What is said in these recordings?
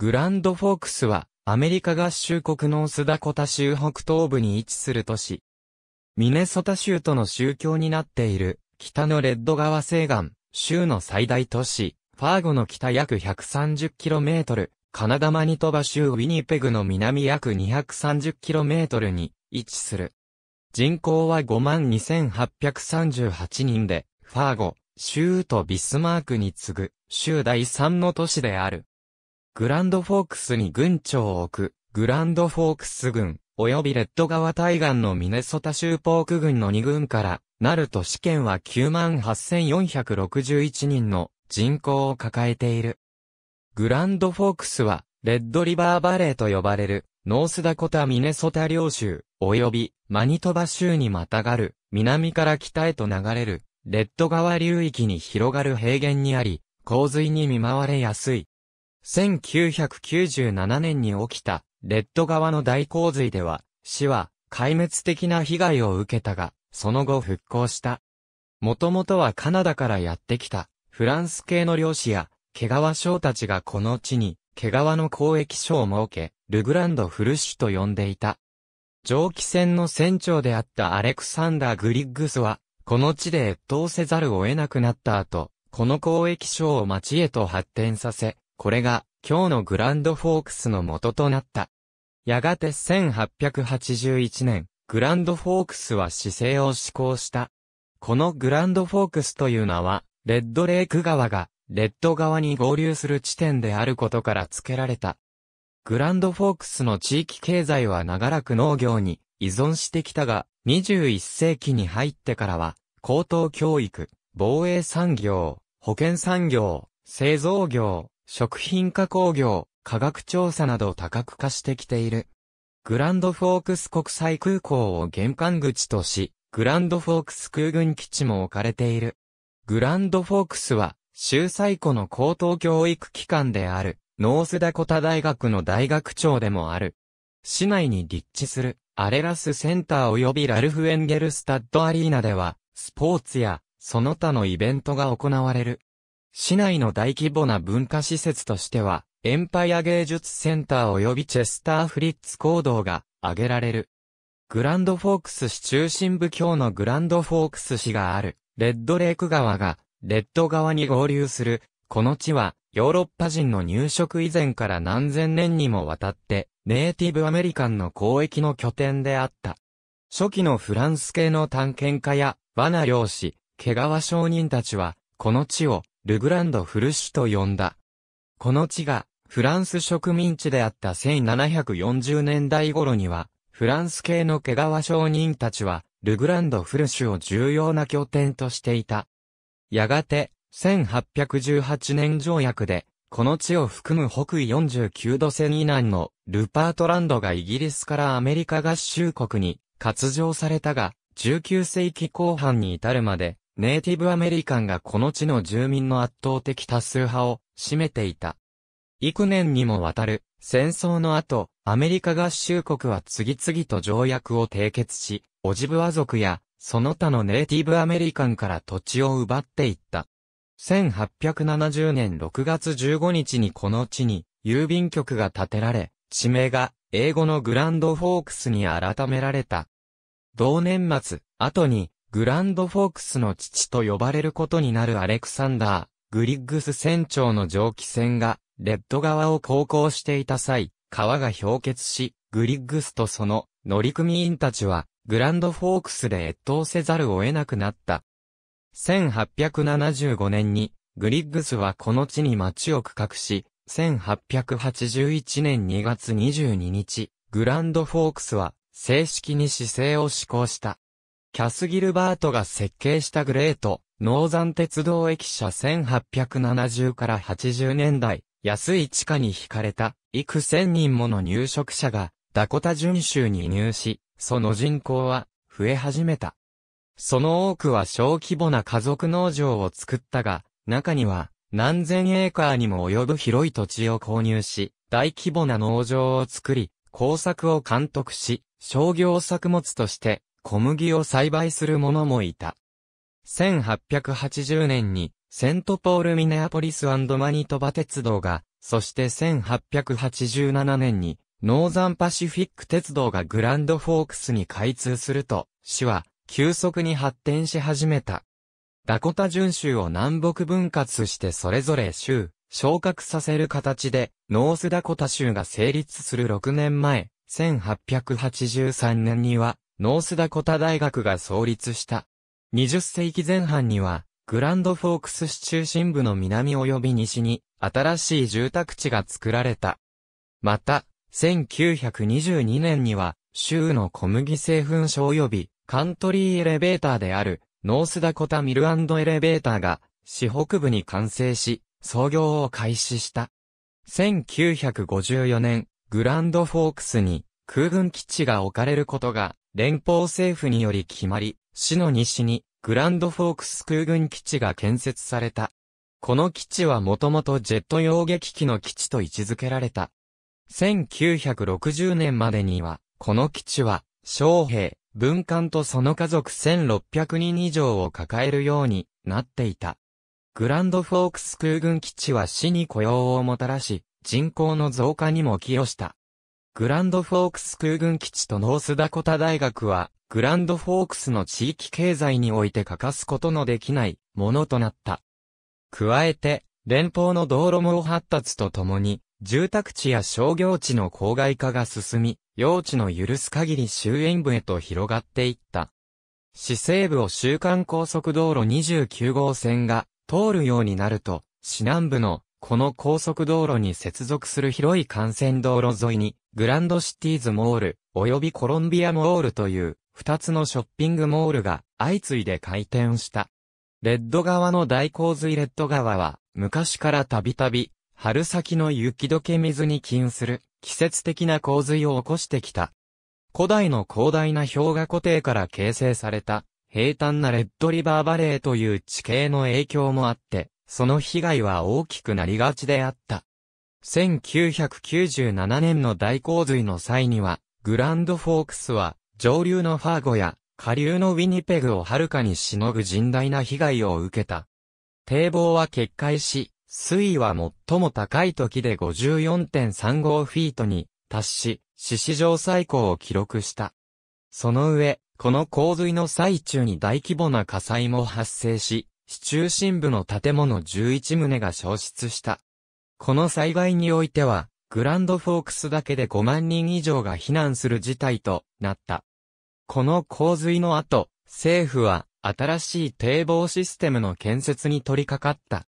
グランドフォークスは、アメリカ合衆国のオスダコタ州北東部に位置する都市。ミネソタ州との宗教になっている、北のレッド川西岸、州の最大都市、ファーゴの北約 130km、カナダマニトバ州ウィニペグの南約 230km に位置する。人口は52,838人で、ファーゴ、州とビスマークに次ぐ、州第3の都市である。グランドフォークスに軍長を置く、グランドフォークス軍、及びレッド川対岸のミネソタ州ポーク軍の2軍から、なると試験は98,461人の人口を抱えている。グランドフォークスは、レッドリバーバレーと呼ばれる、ノースダコタ・ミネソタ領州、及び、マニトバ州にまたがる、南から北へと流れる、レッド川流域に広がる平原にあり、洪水に見舞われやすい、1997年に起きた、レッド川の大洪水では、市は壊滅的な被害を受けたが、その後復興した。もともとはカナダからやってきた、フランス系の漁師や、毛川省たちがこの地に、毛川の交易所を設け、ルグランドフルシュと呼んでいた。蒸気船の船長であったアレクサンダー・グリッグスは、この地で越冬せざるを得なくなった後、この交易所を町へと発展させ、これが今日のグランドフォークスの元となった。やがて1881年、グランドフォークスは姿勢を施行した。このグランドフォークスという名は、レッドレーク川が、レッド川に合流する地点であることから付けられた。グランドフォークスの地域経済は長らく農業に依存してきたが、21世紀に入ってからは、高等教育、防衛産業、保険産業、製造業、食品加工業、科学調査など多角化してきている。グランドフォークス国際空港を玄関口とし、グランドフォークス空軍基地も置かれている。グランドフォークスは、州最古の高等教育機関である、ノースダコタ大学の大学長でもある。市内に立地する、アレラスセンター及びラルフ・エンゲルスタッドアリーナでは、スポーツや、その他のイベントが行われる。市内の大規模な文化施設としては、エンパイア芸術センター及びチェスターフリッツ行動が挙げられる。グランドフォークス市中心部京のグランドフォークス市がある、レッドレーク川が、レッド川に合流する、この地は、ヨーロッパ人の入植以前から何千年にもわたって、ネイティブアメリカンの交易の拠点であった。初期のフランス系の探検家や、罠漁師、毛皮商人たちは、この地を、ルグランドフルシュと呼んだ。この地が、フランス植民地であった1740年代頃には、フランス系の毛皮商人たちは、ルグランドフルシュを重要な拠点としていた。やがて、1818年条約で、この地を含む北緯49度線以南のルパートランドがイギリスからアメリカ合衆国に割譲されたが、19世紀後半に至るまでネイティブアメリカンがこの地の住民の圧倒的多数派を占めていた。幾年にもわたる戦争の後、アメリカ合衆国は次々と条約を締結し、オジブア族やその他のネイティブアメリカンから土地を奪っていった。1870年6月15日にこの地に郵便局が建てられ、地名が英語のグランドフォークスに改められた。同年末、後にグランドフォークスの父と呼ばれることになるアレクサンダー、グリッグス船長の蒸気船が、レッド川を航行していた際、川が氷結し、グリッグスとその乗組員たちは、グランドフォークスで越冬せざるを得なくなった。1875年に、グリッグスはこの地に町を区画し、1881年2月22日、グランドフォークスは正式に姿勢を施行した。キャスギルバートが設計したグレート、ノーザン鉄道駅舎1870から80年代、安い地下に惹かれた、幾千人もの入植者が、ダコタ巡州に入し、その人口は、増え始めた。その多くは小規模な家族農場を作ったが、中には、何千エーカーにも及ぶ広い土地を購入し、大規模な農場を作り、工作を監督し、商業作物として小麦を栽培する者もいた。1880年に、セントポール・ミネアポリスマニトバ鉄道が、そして1887年に、ノーザンパシフィック鉄道がグランドフォークスに開通すると、市は急速に発展し始めた。ダコタ巡州を南北分割してそれぞれ州、昇格させる形で、ノースダコタ州が成立する6年前、1883年には、ノースダコタ大学が創立した。20世紀前半には、グランドフォークス市中心部の南及び西に、新しい住宅地が作られた。また、1922年には、州の小麦製粉所及び、カントリーエレベーターである、ノースダコタミルエレベーターが、市北部に完成し、創業を開始した。1954年、グランドフォークスに空軍基地が置かれることが連邦政府により決まり、市の西にグランドフォークス空軍基地が建設された。この基地はもともとジェット溶撃機の基地と位置づけられた。1960年までには、この基地は、将兵、文官とその家族1600人以上を抱えるようになっていた。グランドフォークス空軍基地は市に雇用をもたらし、人口の増加にも寄与した。グランドフォークス空軍基地とノースダコタ大学は、グランドフォークスの地域経済において欠かすことのできないものとなった。加えて、連邦の道路網発達とともに、住宅地や商業地の郊外化が進み、用地の許す限り周辺部へと広がっていった。市西部を週間高速道路29号線が通るようになると、市南部のこの高速道路に接続する広い幹線道路沿いにグランドシティーズモール、及びコロンビアモールという、二つのショッピングモールが相次いで開店した。レッド川の大洪水レッド川は、昔からたびたび、春先の雪解け水に因する、季節的な洪水を起こしてきた。古代の広大な氷河湖底から形成された、平坦なレッドリバーバレーという地形の影響もあって、その被害は大きくなりがちであった。1997年の大洪水の際には、グランドフォークスは、上流のファーゴや、下流のウィニペグをはるかにしのぐ甚大な被害を受けた。堤防は決壊し、水位は最も高い時で54.35フィートに達し、史上最高を記録した。その上、この洪水の最中に大規模な火災も発生し、市中心部の建物11棟が消失した。この災害においては、グランドフォークスだけで5万人以上が避難する事態となった。この洪水の後、政府は新しい堤防システムの建設に取り掛かった。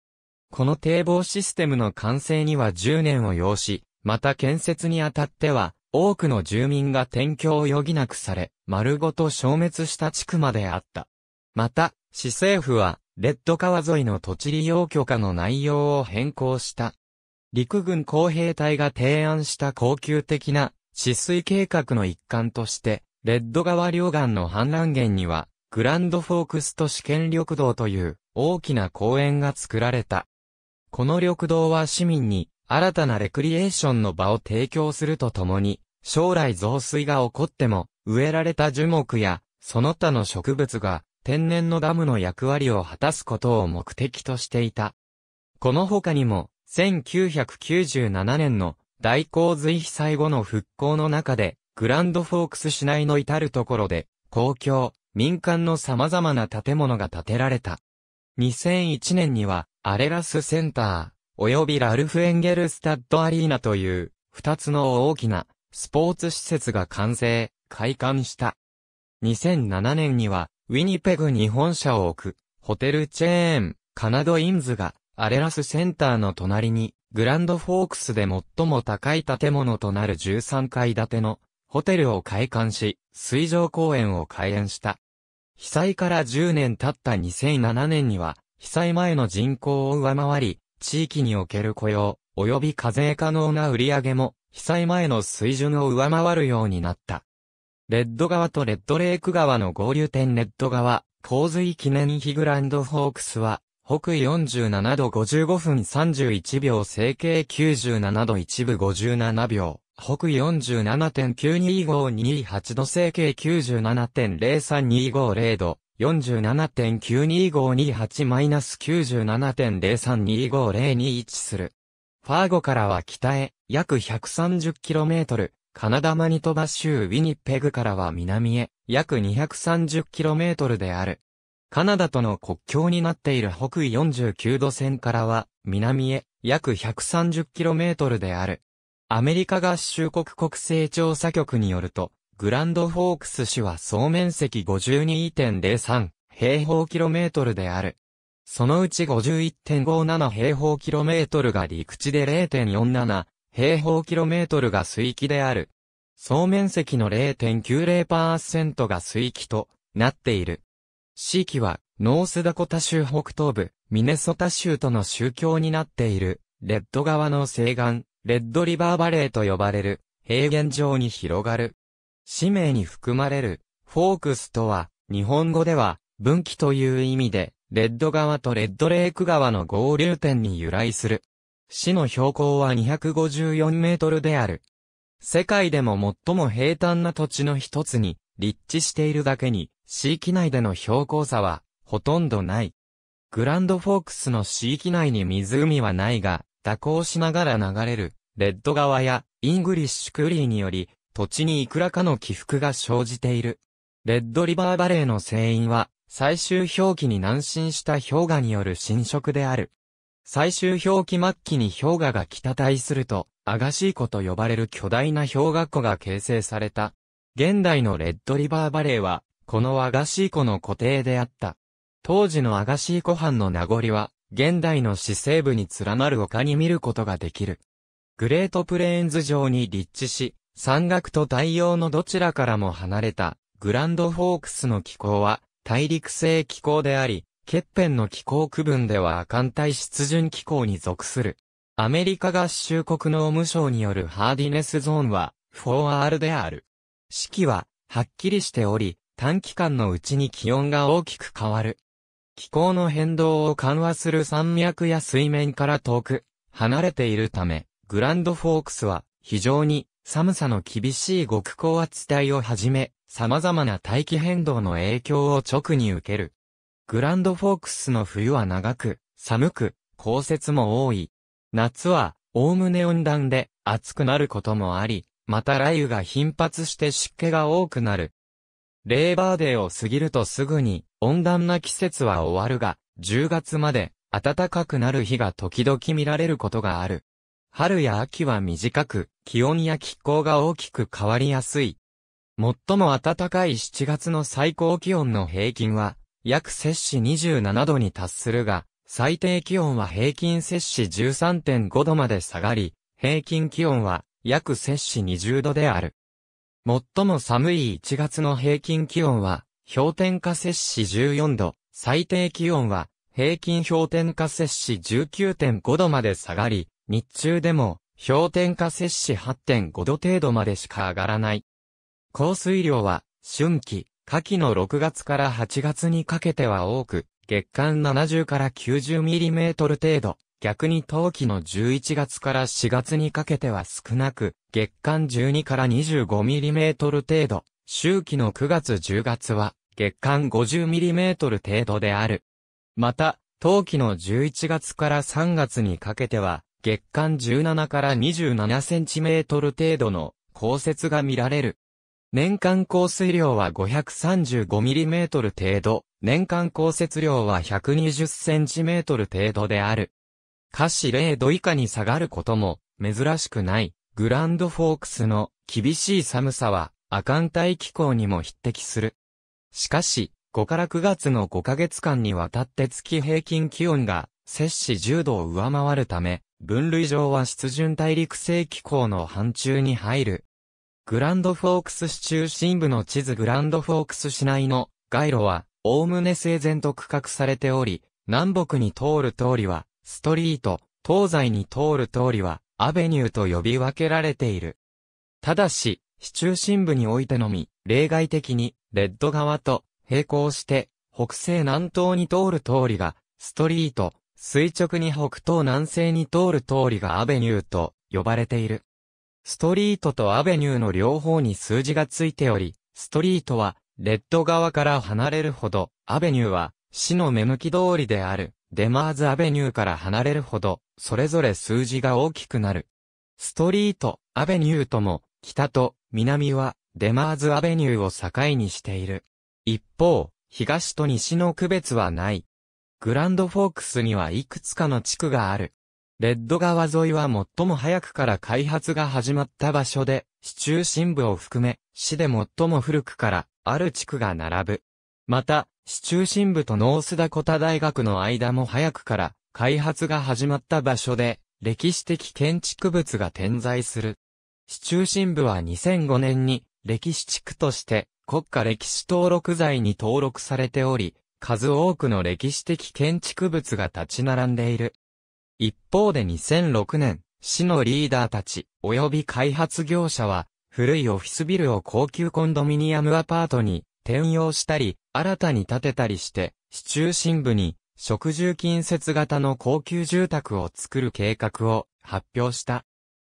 この堤防システムの完成には10年を要し、また建設にあたっては、多くの住民が転居を余儀なくされ、丸ごと消滅した地区まであった。また、市政府は、レッド川沿いの土地利用許可の内容を変更した。陸軍工兵隊が提案した恒久的な治水計画の一環として、レッド川両岸の氾濫源には、グランドフォークスと試験緑道という大きな公園が作られた。この緑道は市民に新たなレクリエーションの場を提供するとともに、将来増水が起こっても、植えられた樹木や、その他の植物が、天然のダムの役割を果たすことを目的としていた。この他にも、1997年の大洪水被災後の復興の中で、グランドフォークス市内の至るところで、公共、民間の様々な建物が建てられた。2001年には、アレラスセンター、及びラルフ・エンゲルスタッドアリーナという、二つの大きな、スポーツ施設が完成、開館した。2007年には、ウィニペグ日本社を置く、ホテルチェーン、カナドインズが、アレラスセンターの隣に、グランドフォークスで最も高い建物となる13階建てのホテルを開館し、水上公園を開園した。被災から10年経った2007年には、被災前の人口を上回り、地域における雇用、及び課税可能な売上も、被災前の水準を上回るようになった。レッド川とレッドレーク川の合流点レッド川、洪水記念碑グランドフォークスは、北緯47度55分31秒、西形97度1部57秒、北緯4 7 9 2 5 2 8度、西形97.03250度、47.92528-97.03250に位置する。ファーゴからは北へ、約 130km、カナダマニトバ州ウィニペグからは南へ、約 230km である。カナダとの国境になっている北緯49度線からは、南へ約 130km である。アメリカ合衆国国勢調査局によると、グランドフォークス市は総面積52.03平方キロメートルである。そのうち51.57平方キロメートルが陸地で0.47平方キロメートルが水域である。総面積の0.90%が水域となっている。市域は、ノースダコタ州北東部、ミネソタ州との宗教になっている、レッド川の西岸、レッドリバーバレーと呼ばれる、平原上に広がる。氏名に含まれる、フォークスとは、日本語では、分岐という意味で、レッド川とレッドレーク川の合流点に由来する。市の標高は254メートルである。世界でも最も平坦な土地の一つに立地しているだけに、市域内での標高差は、ほとんどない。グランドフォークスの市域内に湖はないが、蛇行しながら流れる、レッド川や、イングリッシュクリーにより、土地にいくらかの起伏が生じている。レッドリバーバレーの成因は、最終表記に難進した氷河による侵食である。最終表記末期に氷河が北対すると、アガシー湖と呼ばれる巨大な氷河湖が形成された。現代のレッドリバーバレーは、このアガシーコの固定であった。当時のアガシーコ藩の名残は、現代の市西部に連なる丘に見ることができる。グレートプレーンズ上に立地し、山岳と太陽のどちらからも離れた、グランドフォークスの気候は、大陸性気候であり、欠片の気候区分では艦寒帯湿潤気候に属する。アメリカ合衆国のョ償によるハーディネスゾーンは、4R である。四季は、はっきりしており、短期間のうちに気温が大きく変わる。気候の変動を緩和する山脈や水面から遠く、離れているため、グランドフォークスは、非常に、寒さの厳しい極高圧帯をはじめ、様々な大気変動の影響を直に受ける。グランドフォークスの冬は長く、寒く、降雪も多い。夏は、おおむね温暖で、暑くなることもあり、また雷雨が頻発して湿気が多くなる。レーバーデーを過ぎるとすぐに温暖な季節は終わるが、10月まで暖かくなる日が時々見られることがある。春や秋は短く、気温や気候が大きく変わりやすい。最も暖かい7月の最高気温の平均は、約摂氏27度に達するが、最低気温は平均摂氏13.5度まで下がり、平均気温は約摂氏20度である。最も寒い1月の平均気温は、氷点下摂氏14度、最低気温は、平均氷点下摂氏19.5度まで下がり、日中でも、氷点下摂氏8.5度程度までしか上がらない。降水量は、春季、夏季の6月から8月にかけては多く、月間70から90ミリメートル程度、逆に冬季の11月から4月にかけては少なく、月間12から25ミリメートル程度、周期の9月10月は月間50ミリメートル程度である。また、冬季の11月から3月にかけては、月間17から27センチメートル程度の降雪が見られる。年間降水量は535ミリメートル程度、年間降雪量は120センチメートル程度である。下肢0度以下に下がることも珍しくないグランドフォークスの厳しい寒さは亜寒帯気候にも匹敵する。しかし、5から9月の5ヶ月間にわたって月平均気温が摂氏10度を上回るため、分類上は湿潤大陸性気候の範疇に入る。グランドフォークス市中心部の地図グランドフォークス市内の街路は、おおむね整然と区画されており、南北に通る通りは、ストリート、東西に通る通りは、アベニューと呼び分けられている。ただし、市中心部においてのみ、例外的に、レッド側と並行して、北西南東に通る通りが、ストリート、垂直に北東南西に通る通りがアベニューと呼ばれている。ストリートとアベニューの両方に数字がついており、ストリートは、レッド側から離れるほど、アベニューは、市の目向き通りである。デマーズアベニューから離れるほど、それぞれ数字が大きくなる。ストリート、アベニューとも、北と南はデマーズアベニューを境にしている。一方、東と西の区別はない。グランドフォークスにはいくつかの地区がある。レッド川沿いは最も早くから開発が始まった場所で、市中心部を含め、市で最も古くから、ある地区が並ぶ。また、市中心部とノースダコタ大学の間も早くから開発が始まった場所で歴史的建築物が点在する。市中心部は2005年に歴史地区として国家歴史登録財に登録されており、数多くの歴史的建築物が立ち並んでいる。一方で2006年、市のリーダーたち及び開発業者は古いオフィスビルを高級コンドミニアムアパートに転用したり、新たに建てたりして、市中心部に、食住近接型の高級住宅を作る計画を発表した。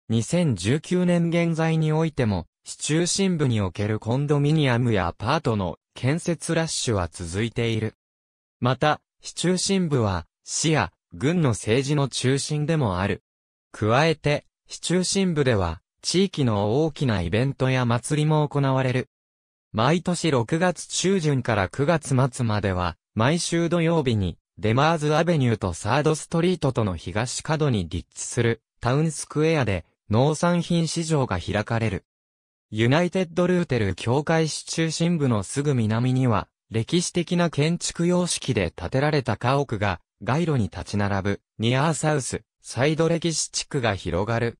2019年現在においても、市中心部におけるコンドミニアムやアパートの建設ラッシュは続いている。また、市中心部は、市や軍の政治の中心でもある。加えて、市中心部では、地域の大きなイベントや祭りも行われる。毎年6月中旬から9月末までは、毎週土曜日に、デマーズアベニューとサードストリートとの東角に立地する、タウンスクエアで、農産品市場が開かれる。ユナイテッドルーテル教会市中心部のすぐ南には、歴史的な建築様式で建てられた家屋が、街路に立ち並ぶ、ニアーサウス、サイド歴史地区が広がる。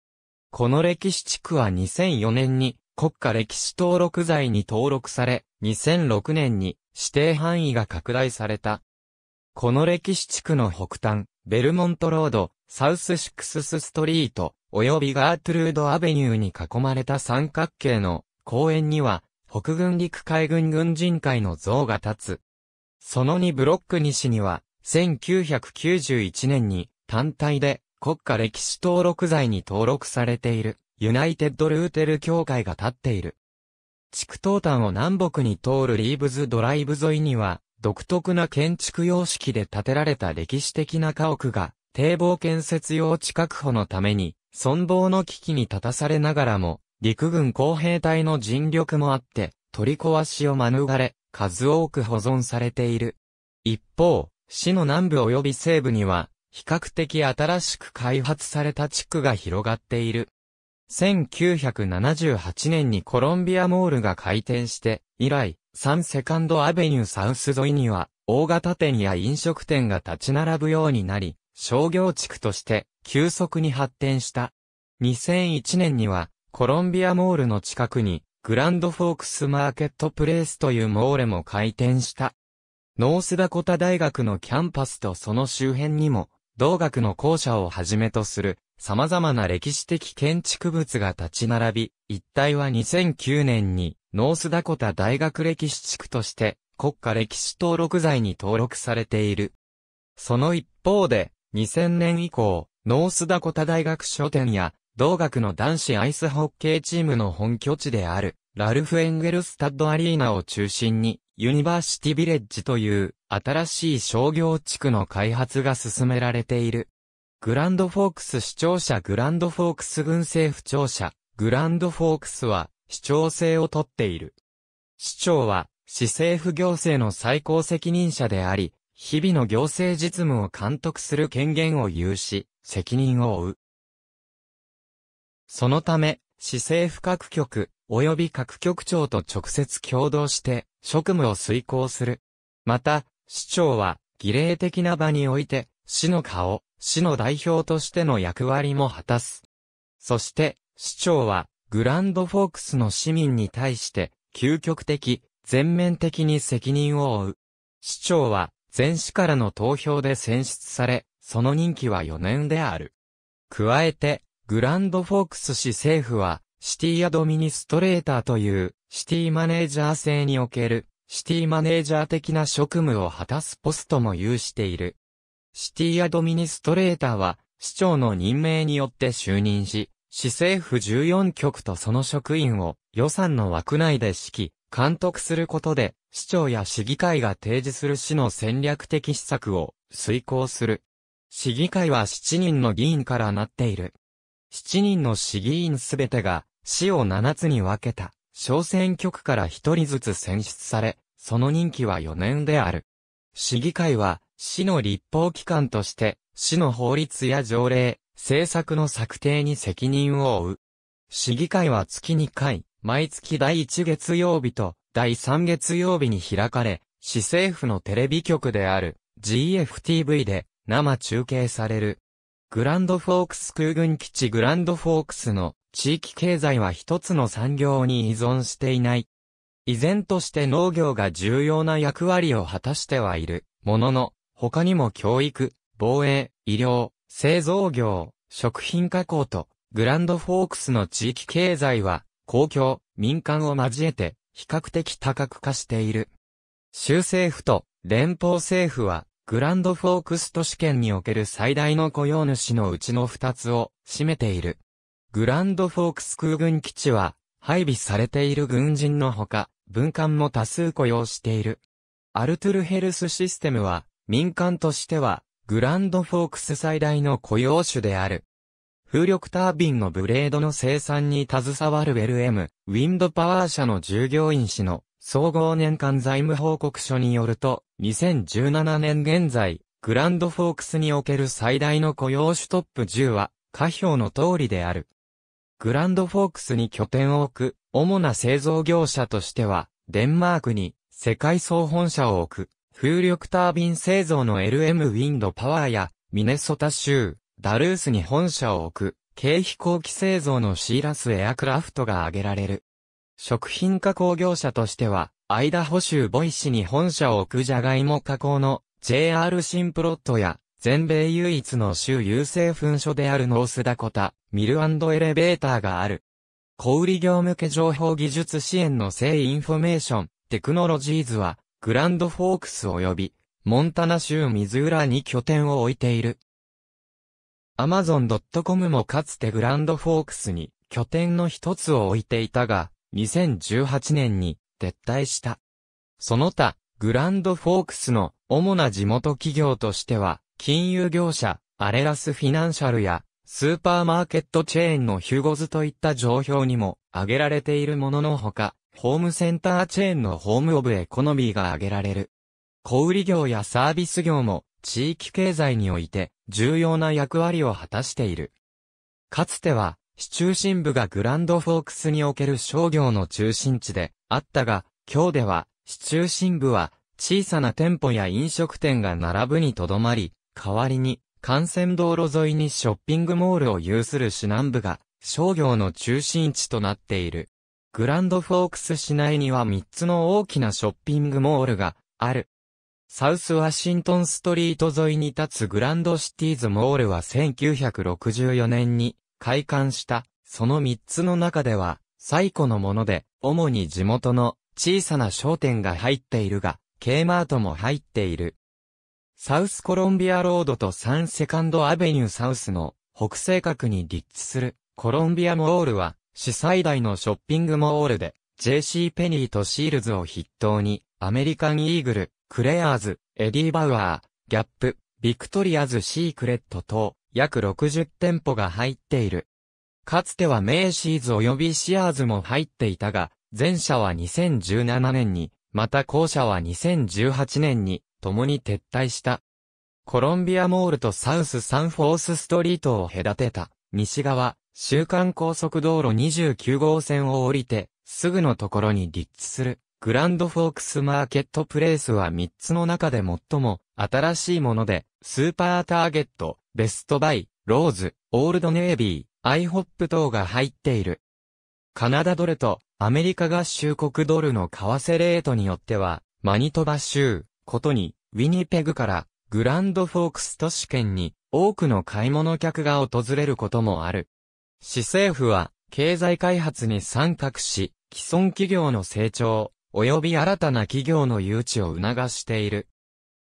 この歴史地区は2004年に、国家歴史登録財に登録され、2006年に指定範囲が拡大された。この歴史地区の北端、ベルモントロード、サウスシックススストリート、及びガートルードアベニューに囲まれた三角形の公園には、北軍陸海軍軍人会の像が立つ。その2ブロック西には、1991年に単体で国家歴史登録財に登録されているユナイテッド・ルーテル教会が建っている。地区東端を南北に通るリーブズドライブ沿いには、独特な建築様式で建てられた歴史的な家屋が、堤防建設用地確保のために、存亡の危機に立たされながらも、陸軍工兵隊の尽力もあって、取り壊しを免れ、数多く保存されている。一方、市の南部及び西部には、比較的新しく開発された地区が広がっている。1978年にコロンビアモールが開店して、以来、サンセカンドアベニューサウス沿いには、大型店や飲食店が立ち並ぶようになり、商業地区として急速に発展した。2001年には、コロンビアモールの近くに、グランドフォークスマーケットプレイスというモーレも開店した。ノースダコタ大学のキャンパスとその周辺にも、同学の校舎をはじめとする様々な歴史的建築物が立ち並び、一帯は2009年にノースダコタ大学歴史地区として国家歴史登録財に登録されている。その一方で、2000年以降、ノースダコタ大学書店や、同学の男子アイスホッケーチームの本拠地である、ラルフ・エンゲルスタッドアリーナを中心に、ユニバーシティビレッジという、新しい商業地区の開発が進められている。グランドフォークス市聴者グランドフォークス軍政府庁舎、グランドフォークスは、市長制をとっている。市長は、市政府行政の最高責任者であり、日々の行政実務を監督する権限を有し、責任を負う。そのため、市政府各局、及び各局長と直接共同して、職務を遂行する。また、市長は、儀礼的な場において、市の顔、市の代表としての役割も果たす。そして、市長は、グランドフォークスの市民に対して、究極的、全面的に責任を負う。市長は、全市からの投票で選出され、その任期は4年である。加えて、グランドフォークス市政府は、シティアドミニストレーターという、シティマネージャー制における、シティマネージャー的な職務を果たすポストも有している。シティアドミニストレーターは、市長の任命によって就任し、市政府14局とその職員を予算の枠内で指揮、監督することで、市長や市議会が提示する市の戦略的施策を遂行する。市議会は7人の議員からなっている。7人の市議員すべてが、市を7つに分けた、小選挙区から1人ずつ選出され、その任期は4年である。市議会は、市の立法機関として、市の法律や条例、政策の策定に責任を負う。市議会は月2回、毎月第1月曜日と第3月曜日に開かれ、市政府のテレビ局である GFTV で生中継される。グランドフォークス空軍基地グランドフォークスの地域経済は一つの産業に依存していない。依然として農業が重要な役割を果たしてはいるものの、他にも教育、防衛、医療、製造業、食品加工と、グランドフォークスの地域経済は、公共、民間を交えて、比較的多角化している。州政府と連邦政府は、グランドフォークス都市圏における最大の雇用主のうちの2つを占めている。グランドフォークス空軍基地は、配備されている軍人のほか、軍艦も多数雇用している。アルトゥルヘルスシステムは、民間としては、グランドフォークス最大の雇用種である。風力タービンのブレードの生産に携わる LM、ウィンドパワー社の従業員氏の総合年間財務報告書によると、2017年現在、グランドフォークスにおける最大の雇用種トップ10は、下表の通りである。グランドフォークスに拠点を置く、主な製造業者としては、デンマークに世界総本社を置く。風力タービン製造の LM ウィンドパワーや、ミネソタ州、ダルースに本社を置く、軽飛行機製造のシーラスエアクラフトが挙げられる。食品加工業者としては、アイダホ州ボイシに本社を置くジャガイモ加工の JR 新プロットや、全米唯一の州優勢噴所であるノースダコタ、ミルエレベーターがある。小売業向け情報技術支援の性インフォメーション、テクノロジーズは、グランドフォークス及び、モンタナ州ミズーラに拠点を置いている。Amazon.com もかつてグランドフォークスに拠点の一つを置いていたが、2018年に撤退した。その他、グランドフォークスの主な地元企業としては、金融業者、アレラスフィナンシャルや、スーパーマーケットチェーンのヒューゴズといった情報にも挙げられているもののほか、ホームセンターチェーンのホームオブエコノミーが挙げられる。小売業やサービス業も地域経済において重要な役割を果たしている。かつては、市中心部がグランドフォークスにおける商業の中心地であったが、今日では、市中心部は小さな店舗や飲食店が並ぶにとどまり、代わりに幹線道路沿いにショッピングモールを有する市南部が商業の中心地となっている。グランドフォークス市内には3つの大きなショッピングモールがある。サウスワシントンストリート沿いに立つグランドシティーズモールは1964年に開館した。その3つの中では最古のもので、主に地元の小さな商店が入っているが、K マートも入っている。サウスコロンビアロードとサンセカンドアベニューサウスの北西角に立地するコロンビアモールは市最大のショッピングモールで、JC ペニーとシールズを筆頭に、アメリカンイーグル、クレアーズ、エディ・バウアー、ギャップ、ビクトリアズ・シークレット等、約60店舗が入っている。かつてはメイシーズ及びシアーズも入っていたが、前者は2017年に、また後者は2018年に、共に撤退した。コロンビアモールとサウスサンフォースストリートを隔てた、西側、週刊高速道路29号線を降りて、すぐのところに立地する、グランドフォークスマーケットプレイスは3つの中で最も新しいもので、スーパーターゲット、ベストバイ、ローズ、オールドネイビー、アイホップ等が入っている。カナダドルとアメリカ合衆国ドルの為替レートによっては、マニトバ州、ことに、ウィニペグからグランドフォークス都市圏に多くの買い物客が訪れることもある。市政府は、経済開発に参画し、既存企業の成長、及び新たな企業の誘致を促している。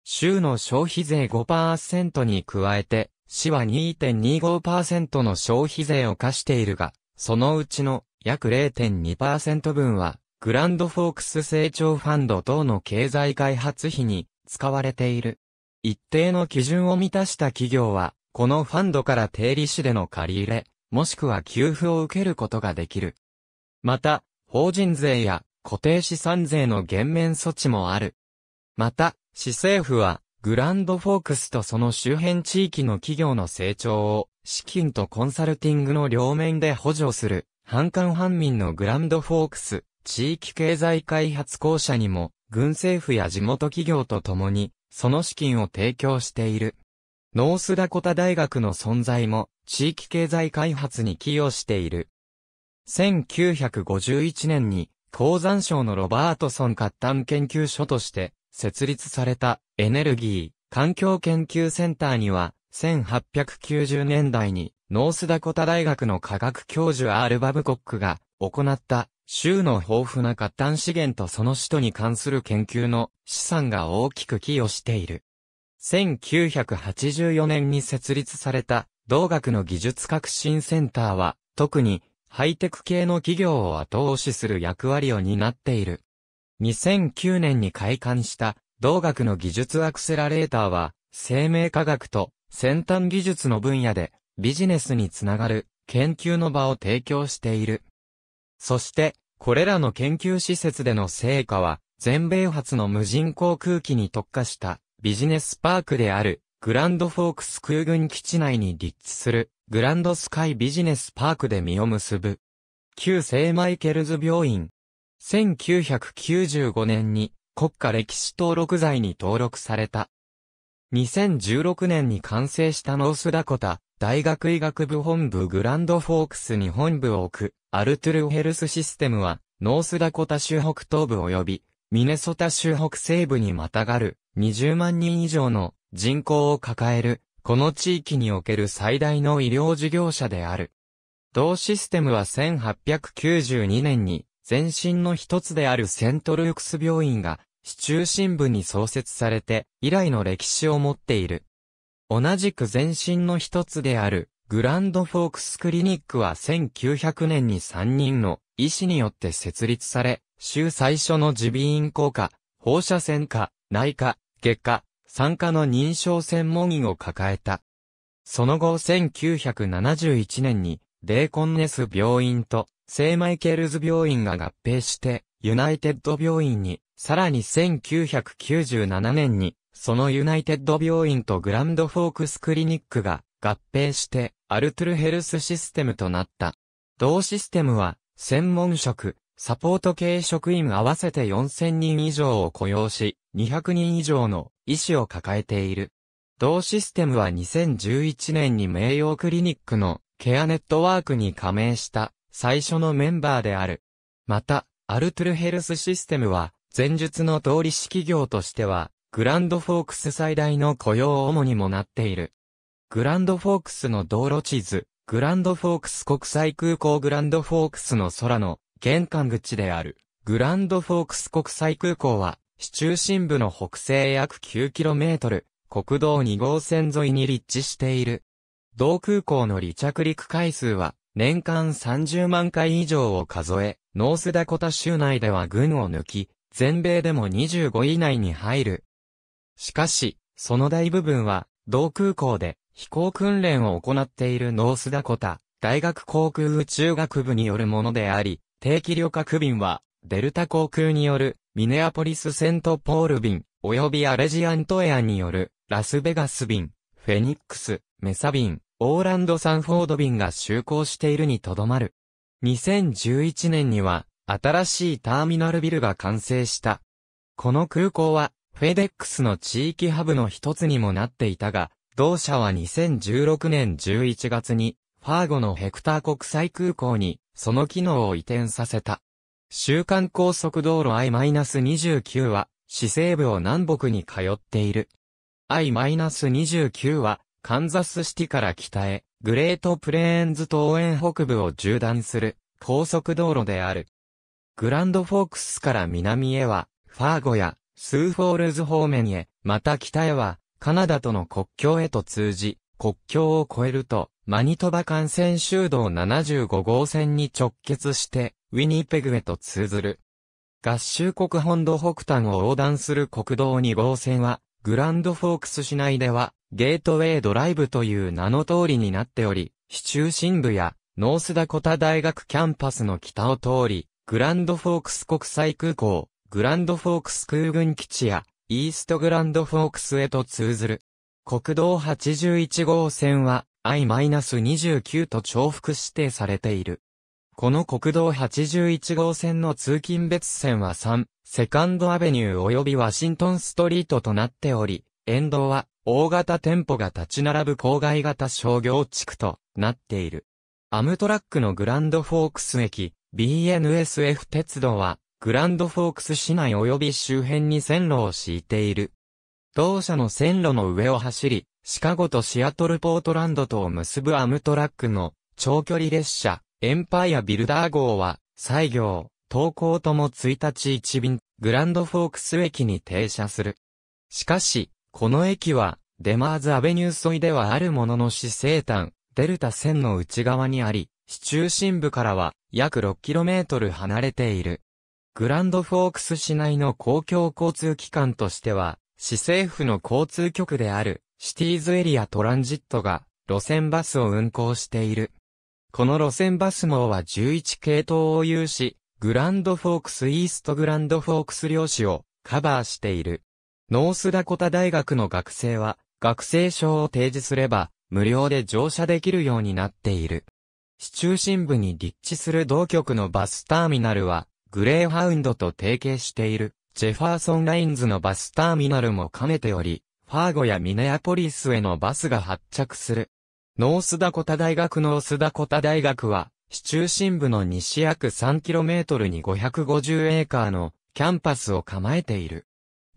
州の消費税5%に加えて、市は2.25%の消費税を課しているが、そのうちの約0.2%分は、グランドフォークス成長ファンド等の経済開発費に使われている。一定の基準を満たした企業は、このファンドから低利子での借り入れ、もしくは給付を受けることができる。また、法人税や固定資産税の減免措置もある。また、市政府は、グランドフォークスとその周辺地域の企業の成長を、資金とコンサルティングの両面で補助する、半官半民のグランドフォークス、地域経済開発公社にも、軍政府や地元企業と共に、その資金を提供している。ノースダコタ大学の存在も、地域経済開発に寄与している。1951年に、鉱山省のロバートソン活端研究所として設立されたエネルギー環境研究センターには1890年代にノースダコタ大学の科学教授アール・バブコックが行った州の豊富な活端資源とその使都に関する研究の資産が大きく寄与している。1984年に設立された同学の技術革新センターは、特に、ハイテク系の企業を後押しする役割を担っている。2009年に開館した、同学の技術アクセラレーターは、生命科学と先端技術の分野で、ビジネスにつながる研究の場を提供している。そして、これらの研究施設での成果は、全米発の無人航空機に特化したビジネスパークであるグランドフォークス空軍基地内に立地する、グランドスカイビジネスパークで実を結ぶ。旧聖マイケルズ病院。1995年に国家歴史登録罪に登録された。2016年に完成したノースダコタ大学医学部本部グランドフォークスに本部を置くアルトゥルヘルスシステムはノースダコタ州北東部及びミネソタ州北西部にまたがる20万人以上の人口を抱える、この地域における最大の医療事業者である。同システムは1892年に、前身の一つであるセントルークス病院が、市中心部に創設されて、以来の歴史を持っている。同じく前身の一つである、グランドフォークスクリニックは1900年に3人の医師によって設立され、州最初の耳鼻咽喉科、放射線科、内科、外科、参加の認証専門医を抱えた。その後1971年に、デーコンネス病院と聖マイケルズ病院が合併して、ユナイテッド病院に、さらに1997年に、そのユナイテッド病院とグランドフォークスクリニックが合併して、アルトゥルヘルスシステムとなった。同システムは、専門職、サポート系職員合わせて4000人以上を雇用し、200人以上の医師を抱えている。同システムは2011年に名誉クリニックのケアネットワークに加盟した最初のメンバーである。また、アルトゥルヘルスシステムは、前述の通り市企業としては、グランドフォークス最大の雇用を主にもなっている。グランドフォークスの道路地図、グランドフォークス国際空港グランドフォークスの空の玄関口である、グランドフォークス国際空港は、市中心部の北西約 9km、国道2号線沿いに立地している。同空港の離着陸回数は、年間30万回以上を数え、ノースダコタ州内では群を抜き、全米でも25位以内に入る。しかし、その大部分は、同空港で飛行訓練を行っているノースダコタ大学航空宇宙学部によるものであり、定期旅客便は、デルタ航空による、ミネアポリス・セント・ポール便、及びアレジアントエアによる、ラスベガス便、フェニックス、メサ便、オーランド・サンフォード便が就航しているにとどまる。2011年には、新しいターミナルビルが完成した。この空港は、フェデックスの地域ハブの一つにもなっていたが、同社は2016年11月に、ファーゴのヘクター国際空港に、その機能を移転させた。週間高速道路 I-29 は、市西部を南北に通っている。I-29 は、カンザスシティから北へ、グレートプレーンズ東園北部を縦断する、高速道路である。グランドフォークスから南へは、ファーゴや、スーフォールズ方面へ、また北へは、カナダとの国境へと通じ、国境を越えると、マニトバ幹線修道75号線に直結して、ウィニペグへと通ずる。合衆国本土北端を横断する国道2号線は、グランドフォークス市内では、ゲートウェイドライブという名の通りになっており、市中心部や、ノースダコタ大学キャンパスの北を通り、グランドフォークス国際空港、グランドフォークス空軍基地や、イーストグランドフォークスへと通ずる。国道81号線は、I-29 と重複指定されている。この国道81号線の通勤別線は3、セカンドアベニュー及びワシントンストリートとなっており、沿道は大型店舗が立ち並ぶ郊外型商業地区となっている。アムトラックのグランドフォークス駅、BNSF 鉄道は、グランドフォークス市内及び周辺に線路を敷いている。同社の線路の上を走り、シカゴとシアトルポートランドとを結ぶアムトラックの長距離列車、エンパイアビルダー号は、西行、東行とも1日1便、グランドフォークス駅に停車する。しかし、この駅は、デマーズアベニュー沿いではあるものの市西端、デルタ線の内側にあり、市中心部からは約 6km 離れている。グランドフォークス市内の公共交通機関としては、市政府の交通局であるシティーズエリアトランジットが路線バスを運行している。この路線バス網は11系統を有し、グランドフォークスイーストグランドフォークス領市をカバーしている。ノースダコタ大学の学生は学生証を提示すれば無料で乗車できるようになっている。市中心部に立地する同局のバスターミナルはグレーハウンドと提携しているジェファーソンラインズのバスターミナルも兼ねており、ハーゴやミネアポリスへのバスが発着する。ノースダコタ大学ノースダコタ大学は、市中心部の西約 3km に550エーカーのキャンパスを構えている。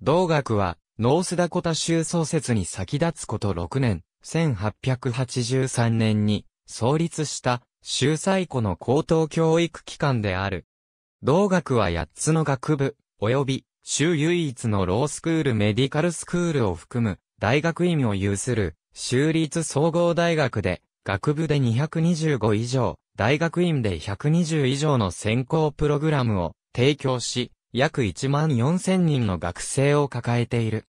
同学は、ノースダコタ州創設に先立つこと6年、1883年に創立した州最古の高等教育機関である。同学は8つの学部、及び州唯一のロースクールメディカルスクールを含む大学院を有する州立総合大学で学部で225以上、大学院で120以上の専攻プログラムを提供し、約1万4000人の学生を抱えている。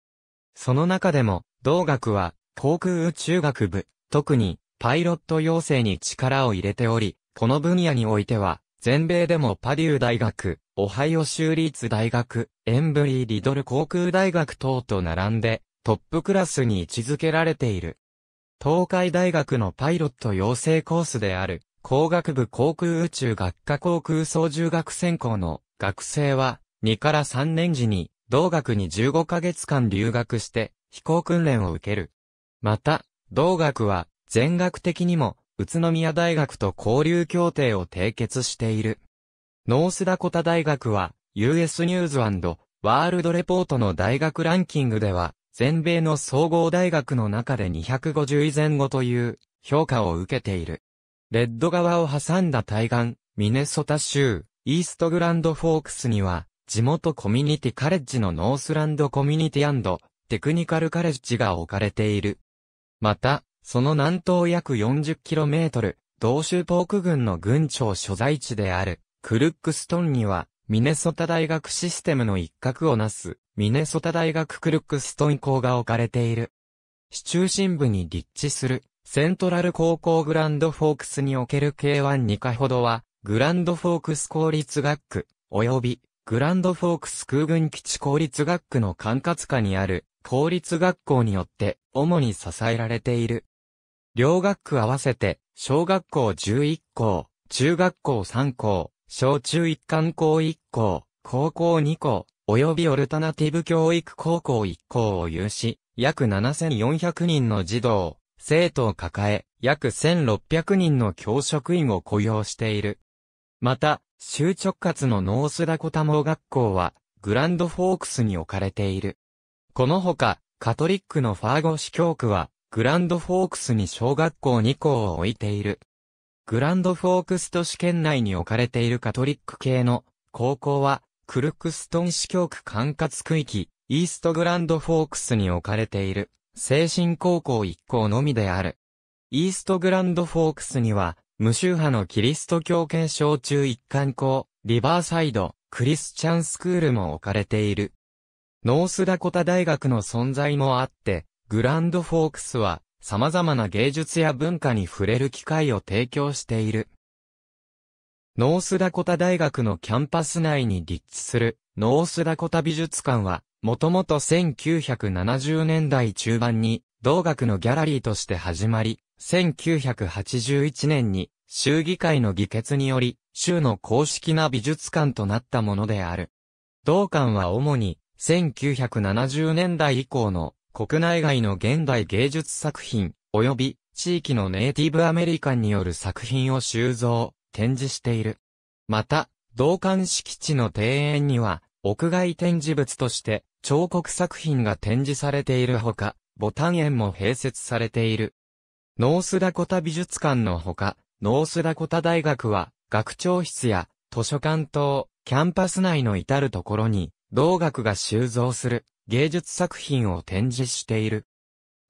その中でも、同学は航空宇宙学部、特にパイロット養成に力を入れており、この分野においては、全米でもパデュー大学、オハイオ州立大学、エンブリー・リドル航空大学等と並んで、トップクラスに位置づけられている。東海大学のパイロット養成コースである、工学部航空宇宙学科航空操縦学専攻の学生は、2から3年時に、同学に15ヶ月間留学して、飛行訓練を受ける。また、同学は、全学的にも、宇都宮大学と交流協定を締結している。ノースダコタ大学は、US ニューズワールドレポートの大学ランキングでは、全米の総合大学の中で250位前後という評価を受けている。レッド川を挟んだ対岸、ミネソタ州、イーストグランドフォークスには、地元コミュニティカレッジのノースランドコミュニティテクニカルカレッジが置かれている。また、その南東約 40km、同州ポーク郡の郡庁所在地である、クルックストンには、ミネソタ大学システムの一角をなす、ミネソタ大学クルックストン校が置かれている。市中心部に立地する、セントラル高校グランドフォークスにおける K1 二課ほどは、グランドフォークス公立学区、及び、グランドフォークス空軍基地公立学区の管轄下にある、公立学校によって、主に支えられている。両学区合わせて、小学校11校、中学校3校、小中一貫校一校、高校二校、及びオルタナティブ教育高校一校を有し、約7400人の児童、生徒を抱え、約1600人の教職員を雇用している。また、州直轄のノースダコター。学校は、グランドフォークスに置かれている。このほか、カトリックのファーゴ市教区は、グランドフォークスに小学校2校を置いている。グランドフォークスト市圏内に置かれているカトリック系の高校は、クルクストン市教区管轄区域、イーストグランドフォークスに置かれている、精神高校一校のみである。イーストグランドフォークスには、無宗派のキリスト教圏小中一貫校、リバーサイド、クリスチャンスクールも置かれている。ノースダコタ大学の存在もあって、グランドフォークスは、様々な芸術や文化に触れる機会を提供している。ノースダコタ大学のキャンパス内に立地するノースダコタ美術館は、もともと1970年代中盤に同学のギャラリーとして始まり、1981年に州議会の議決により、州の公式な美術館となったものである。同館は主に1970年代以降の国内外の現代芸術作品、及び地域のネイティブアメリカンによる作品を収蔵、展示している。また、同館敷地の庭園には、屋外展示物として彫刻作品が展示されているほか、ボタン園も併設されている。ノースダコタ美術館のほか、ノースダコタ大学は、学長室や図書館等、キャンパス内の至るところに、同学が収蔵する芸術作品を展示している。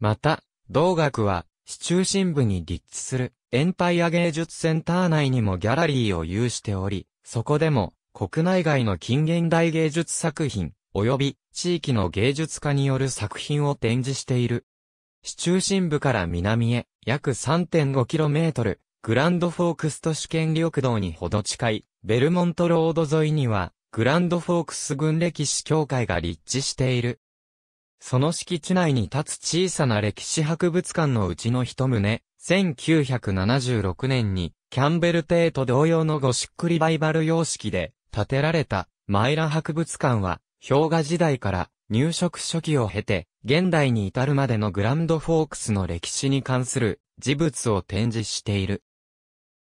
また、同学は、市中心部に立地するエンパイア芸術センター内にもギャラリーを有しており、そこでも国内外の近現代芸術作品、及び地域の芸術家による作品を展示している。市中心部から南へ約 3.5km、グランドフォークスト試験緑道にほど近いベルモントロード沿いにはグランドフォークス軍歴史協会が立地している。その敷地内に立つ小さな歴史博物館のうちの一棟、1976年にキャンベル邸と同様のゴシックリバイバル様式で建てられたマイラ博物館は氷河時代から入植初期を経て現代に至るまでのグランドフォークスの歴史に関する事物を展示している。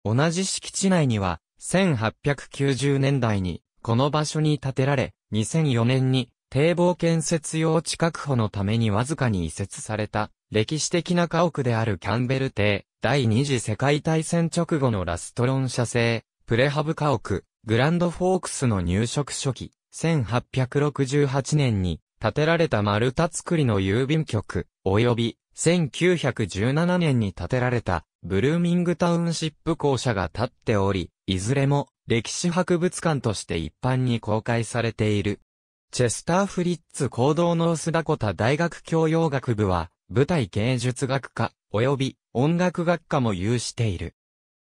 同じ敷地内には1890年代にこの場所に建てられ、2004年に堤防建設用地確保のためにわずかに移設された、歴史的な家屋であるキャンベル邸、第二次世界大戦直後のラストロン社製、プレハブ家屋、グランドフォークスの入植初期、1868年に建てられた丸太作りの郵便局、及び1917年に建てられたブルーミングタウンシップ校舎が建っており、いずれも歴史博物館として一般に公開されている。チェスター・フリッツ行動ノースダコタ大学教養学部は、舞台芸術学科、及び音楽学科も有している。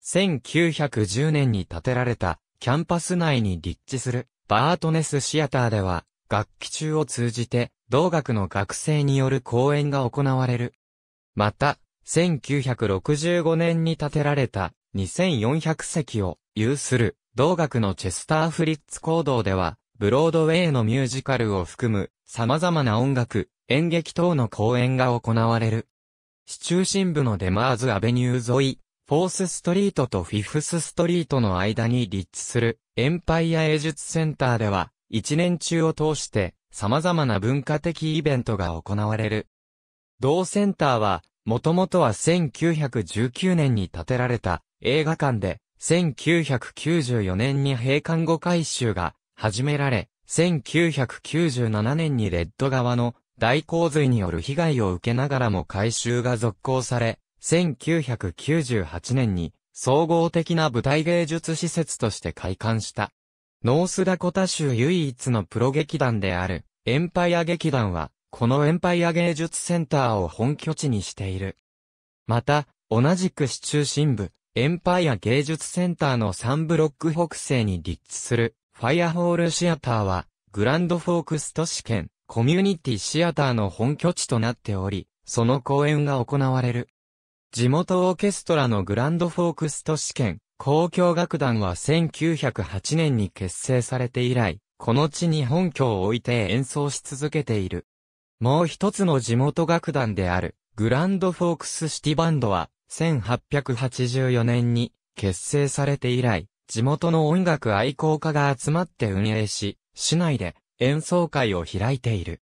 1910年に建てられた、キャンパス内に立地する、バートネスシアターでは、学期中を通じて、同学の学生による講演が行われる。また、1965年に建てられた、2400席を有する同学のチェスター・フリッツ行動では、ブロードウェイのミュージカルを含む、様々な音楽、演劇等の公演が行われる。市中心部のデマーズ・アベニュー沿い、フォースストリートとフィフスストリートの間に立地する、エンパイア芸術センターでは、一年中を通して、様々な文化的イベントが行われる。同センターは、もともとは1919年に建てられた映画館で、1994年に閉館後改修が始められ、1997年にレッド側の大洪水による被害を受けながらも改修が続行され、1998年に総合的な舞台芸術施設として開館した。ノースダコタ州唯一のプロ劇団であるエンパイア劇団は、このエンパイア芸術センターを本拠地にしている。また、同じく市中心部、エンパイア芸術センターの3ブロック北西に立地する、ファイアホールシアターは、グランドフォークス都市圏、コミュニティシアターの本拠地となっており、その公演が行われる。地元オーケストラのグランドフォークス都市圏、公共楽団は1908年に結成されて以来、この地に本拠を置いて演奏し続けている。もう一つの地元楽団である、グランドフォークスシティバンドは、1884年に結成されて以来、地元の音楽愛好家が集まって運営し、市内で演奏会を開いている。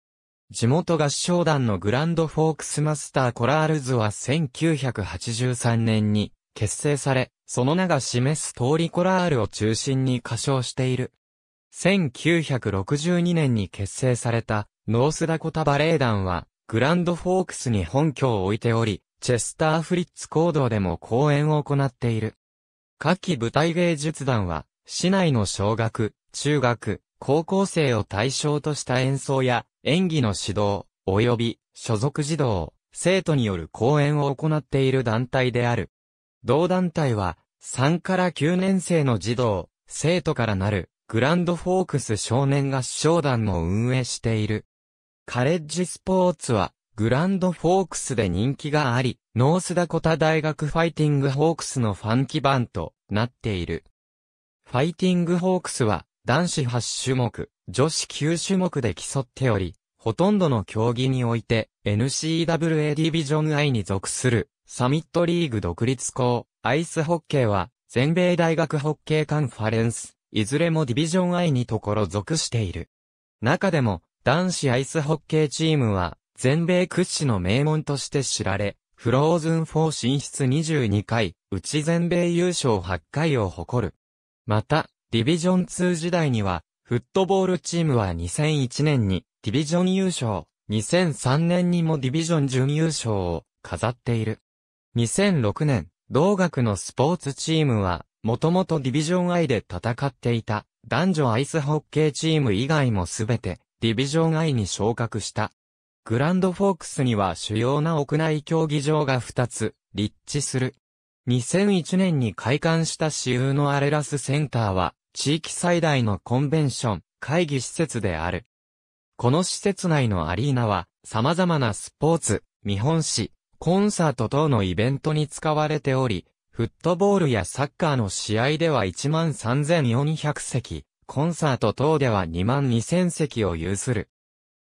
地元合唱団のグランドフォークスマスターコラールズは1983年に結成され、その名が示す通りコラールを中心に歌唱している。1962年に結成されたノースダコタバレエ団はグランドフォークスに本拠を置いており、チェスターフリッツ行動でも講演を行っている。夏季舞台芸術団は、市内の小学、中学、高校生を対象とした演奏や演技の指導、及び所属児童、生徒による講演を行っている団体である。同団体は、3から9年生の児童、生徒からなる、グランドフォークス少年合唱団も運営している。カレッジスポーツは、グランドフォークスで人気があり、ノースダコタ大学ファイティングホークスのファン基盤となっている。ファイティングホークスは男子8種目、女子9種目で競っており、ほとんどの競技において NCAA ディビジョン I に属するサミットリーグ独立校、アイスホッケーは全米大学ホッケーカンファレンス、いずれもディビジョン I にところ属している。中でも男子アイスホッケーチームは全米屈指の名門として知られ、フローズン4進出22回、うち全米優勝8回を誇る。また、ディビジョン2時代には、フットボールチームは2001年にディビジョン優勝、2003年にもディビジョン準優勝を飾っている。2006年、同学のスポーツチームは、もともとディビジョン I で戦っていた男女アイスホッケーチーム以外もすべてディビジョン I に昇格した。グランドフォークスには主要な屋内競技場が2つ、立地する。2001年に開館した私有のアレラスセンターは、地域最大のコンベンション、会議施設である。この施設内のアリーナは、様々なスポーツ、見本市、コンサート等のイベントに使われており、フットボールやサッカーの試合では13,400席、コンサート等では22,000席を有する。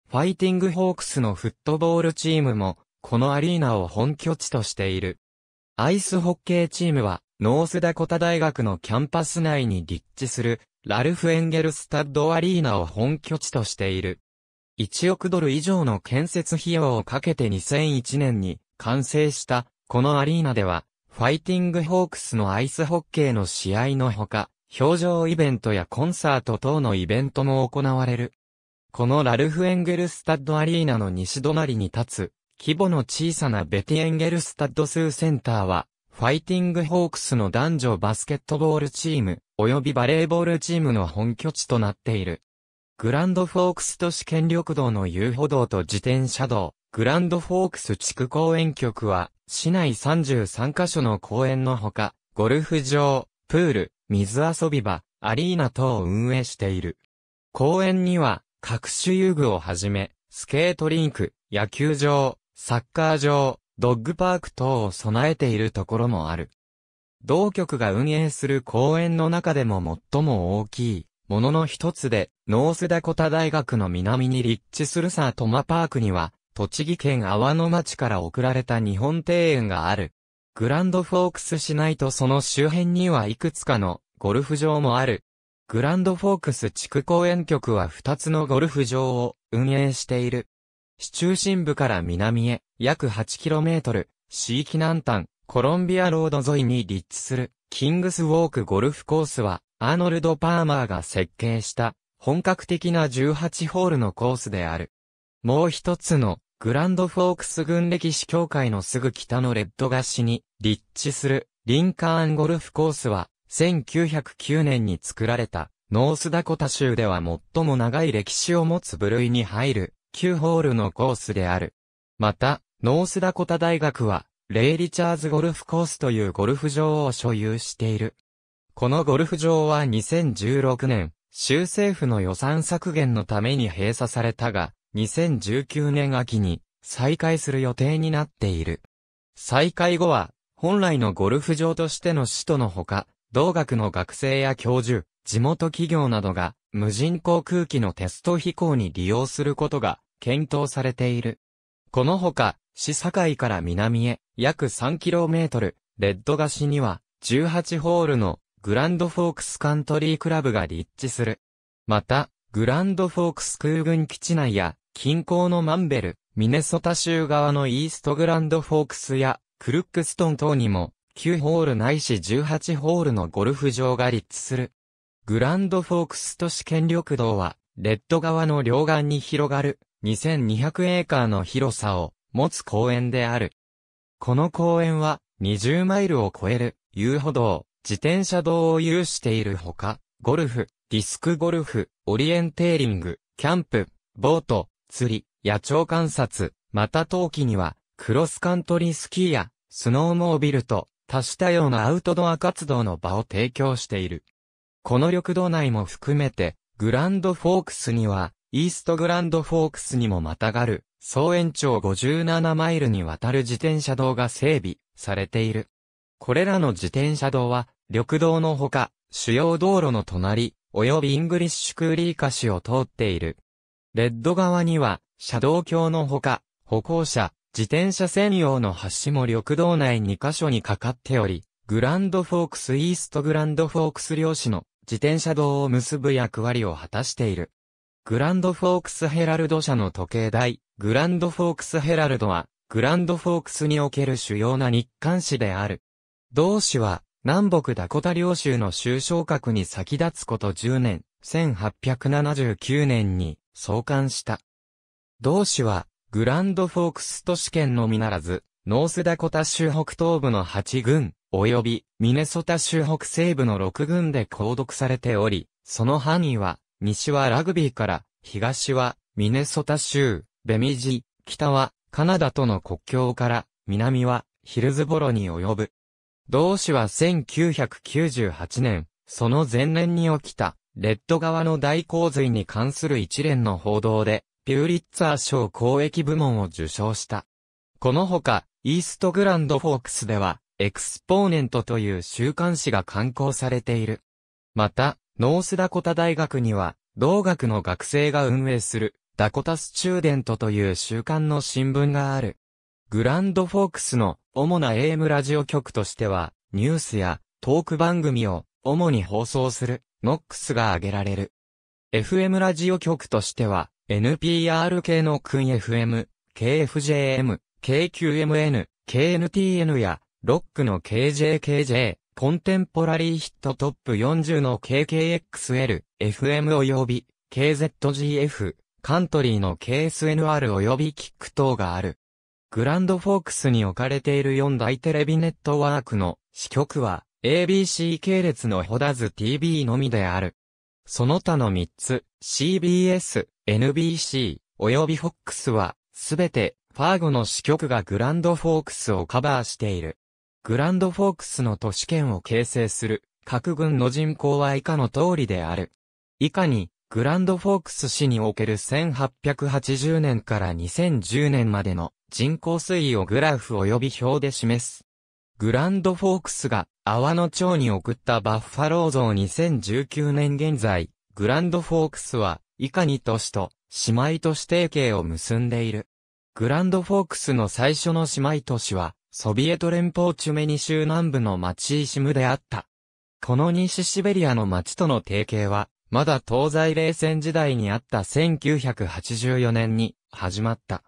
ファイティングホークスのフットボールチームも、このアリーナを本拠地としている。アイスホッケーチームは、ノースダコタ大学のキャンパス内に立地する、ラルフ・エンゲルスタッドアリーナを本拠地としている。1億ドル以上の建設費用をかけて2001年に完成したこのアリーナでは、ファイティングホークスのアイスホッケーの試合のほか、表情イベントやコンサート等のイベントも行われる。このラルフ・エンゲルスタッドアリーナの西隣に立つ、規模の小さなベティ・エンゲルスタッドスーセンターは、ファイティングホークスの男女バスケットボールチーム、及びバレーボールチームの本拠地となっている。グランドフォークス都市権力道の遊歩道と自転車道、グランドフォークス地区公園局は、市内33カ所の公園のほか、ゴルフ場、プール、水遊び場、アリーナ等を運営している。公園には、各種遊具をはじめ、スケートリンク、野球場、サッカー場、ドッグパーク等を備えているところもある。同局が運営する公園の中でも最も大きいものの一つで、ノースダコタ大学の南に立地するサートマパークには、栃木県阿波野町から送られた日本庭園がある。グランドフォークス市内とその周辺にはいくつかのゴルフ場もある。グランドフォークス地区公園局は2つのゴルフ場を運営している。市中心部から南へ約 8km、市域南端、コロンビアロード沿いに立地する、キングスウォークゴルフコースは、アーノルド・パーマーが設計した、本格的な18ホールのコースである。もう一つの、グランドフォークス軍歴史協会のすぐ北のレッド菓子に、立地する、リンカーンゴルフコースは、1909年に作られた、ノースダコタ州では最も長い歴史を持つ部類に入る、9ホールのコースである。また、ノースダコタ大学は、レイ・リチャーズ・ゴルフコースというゴルフ場を所有している。このゴルフ場は2016年、州政府の予算削減のために閉鎖されたが、2019年秋に再開する予定になっている。再開後は、本来のゴルフ場としての市とのほか、同学の学生や教授、地元企業などが無人航空機のテスト飛行に利用することが検討されている。このほか、市境から南へ約 3km、レッド菓子には18ホールのグランドフォークスカントリークラブが立地する。また、グランドフォークス空軍基地内や近郊のマンベル、ミネソタ州側のイーストグランドフォークスやクルックストン等にも9ホールないし18ホールのゴルフ場が立地する。グランドフォークス都市権力道は、レッド側の両岸に広がる2200エーカーの広さを持つ公園である。この公園は20マイルを超える遊歩道、自転車道を有しているほか、ゴルフ、ディスクゴルフ、オリエンテーリング、キャンプ、ボート、釣り、野鳥観察、また冬季には、クロスカントリースキーや、スノーモービルと、多種多様なアウトドア活動の場を提供している。この緑道内も含めて、グランドフォークスには、イーストグランドフォークスにもまたがる、総延長57マイルにわたる自転車道が整備されている。これらの自転車道は、緑道のほか、主要道路の隣、及びイングリッシュクーリーカ市を通っている。レッド側には、車道橋のほか、歩行者、自転車専用の橋も緑道内2カ所にかかっており、グランドフォークスイーストグランドフォークス漁師の自転車道を結ぶ役割を果たしている。グランドフォークスヘラルド社の時計台、グランドフォークスヘラルドは、グランドフォークスにおける主要な日刊誌である。同誌は、南北ダコタ領州の州昇格に先立つこと10年、1879年に創刊した。同誌は、グランドフォークス都市圏のみならず、ノースダコタ州北東部の8軍、及びミネソタ州北西部の6軍で購読されており、その範囲は、西はラグビーから、東はミネソタ州、ベミジ、北はカナダとの国境から、南はヒルズボロに及ぶ。同市は1998年、その前年に起きた、レッド側の大洪水に関する一連の報道で、ピューリッツァー賞公益部門を受賞した。このほか、イーストグランドフォークスでは、エクスポーネントという週刊誌が刊行されている。また、ノースダコタ大学には、同学の学生が運営する、ダコタスチューデントという週刊の新聞がある。グランドフォークスの主な AM ラジオ局としては、ニュースやトーク番組を主に放送する、ノックスが挙げられる。FM ラジオ局としては、NPR 系のン FM、KFJM、KQMN、KNTN や、ロックの KJKJ、コンテンポラリーヒットトップ40の KKXL、FM 及び、KZGF、カントリーの KSNR 及びキック等がある。グランドフォークスに置かれている4大テレビネットワークの支局は ABC 系列のホダズ TV のみである。その他の3つ、CBS、NBC、および FOX は、すべて、ファーゴの支局がグランドフォークスをカバーしている。グランドフォークスの都市圏を形成する、各軍の人口は以下の通りである。以下に、グランドフォークス市における1880年から2010年までの人口推移をグラフ及び表で示す。グランドフォークスが阿波野町に送ったバッファロー像2019年現在、グランドフォークスは、以下に都市と、姉妹都市提携を結んでいる。グランドフォークスの最初の姉妹都市は、ソビエト連邦チュメニ州南部の町イシムであった。この西シベリアの町との提携は、まだ東西冷戦時代にあった1984年に始まった。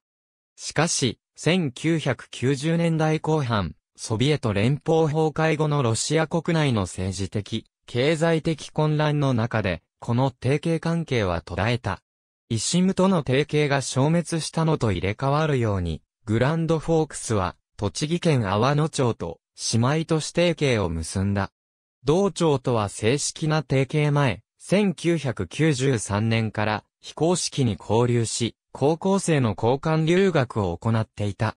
しかし、1990年代後半、ソビエト連邦崩壊後のロシア国内の政治的、経済的混乱の中で、この提携関係は途絶えた。イシムとの提携が消滅したのと入れ替わるように、グランドフォークスは、栃木県阿野町と、姉妹都市提携を結んだ。同町とは正式な提携前、1993年から非公式に交流し、高校生の交換留学を行っていた。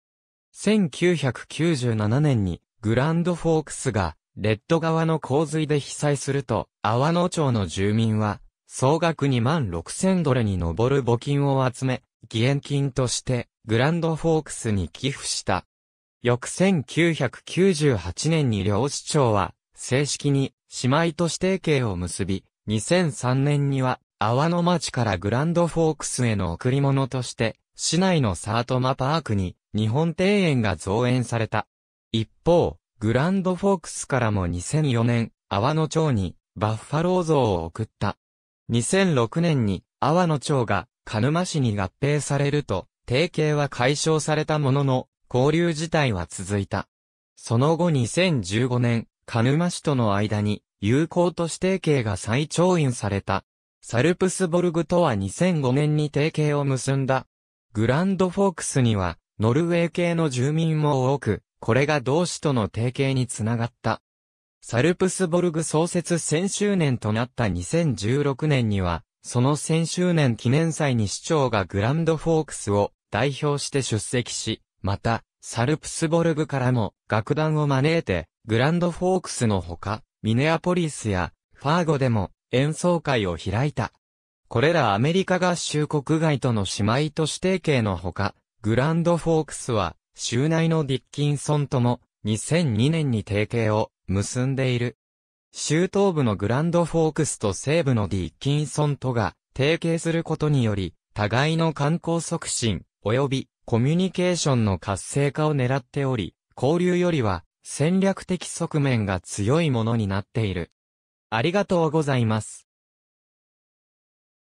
1997年にグランドフォークスがレッド川の洪水で被災すると、阿波野町の住民は、総額2万6千ドルに上る募金を集め、義援金としてグランドフォークスに寄付した。翌1998年に両市長は正式に姉妹都市提携を結び、2003年には阿波野町からグランドフォークスへの贈り物として市内のサートマパークに日本庭園が造園された。一方、グランドフォークスからも2004年、阿波野町にバッファロー像を送った。2006年に阿波野町が鹿沼市に合併されると、提携は解消されたものの、交流自体は続いた。その後2015年、鹿沼市との間に友好都市提携が再調印された。サルプスボルグとは2005年に提携を結んだ。グランドフォークスにはノルウェー系の住民も多く、これが同志との提携につながった。サルプスボルグ創設1000周年となった2016年には、その1000周年記念祭に市長がグランドフォークスを代表して出席し、また、サルプスボルグからも楽団を招いて、グランドフォークスのほか、ミネアポリスやファーゴでも演奏会を開いた。これらアメリカ合衆国外との姉妹都市提携のほか、グランドフォークスは、州内のディッキンソンとも、2002年に提携を結んでいる。州東部のグランドフォークスと西部のディッキンソンとが提携することにより、互いの観光促進、及びコミュニケーションの活性化を狙っており、交流よりは戦略的側面が強いものになっている。ありがとうございます。